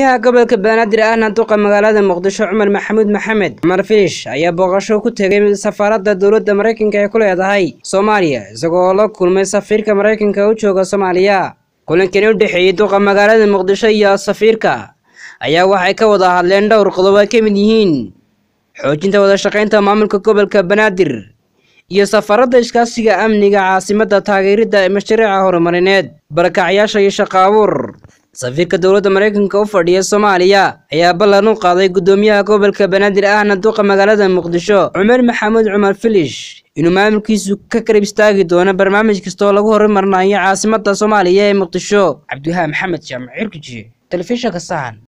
madaxweynaha gobolka banaadir ahna duqa magaalada muqdisho cumar maxamuud maxamed cumar filish ayaa booqasho ku tegay safaaradda dowladda maraykanka ee ku leedahay soomaaliya isagoo la kulmay safiirka maraykanka u jooga soomaaliya kulankani u dhexeeyey duqa magaalada muqdisho iyo safiirka ayaa waxay ka wada hadleen dhowr qodob ay ka mid yihiin xoojinta wadashaqaynta maamulka gobolka banaadir iyo safaaradda iskaasiga amniga caasimadda taageeridda mashariica horumarineed barakacyaasha iyo shaqaabuur safiirka dowladda maraykanka u fadhiya soomaaliya ayaa ballan u qaaday guddoomiyaha gobolka banaadir ahna duqa magaalada muqdisho cumar maxamuud cumar filish inuu maamulkiisu ka karib istaagi doono barnaamij kasta oo lagu horumarinayo caasimadda soomaaliya ee muqdisho cabdiwahab maxamed jaamac cirkiji telefishanka sahan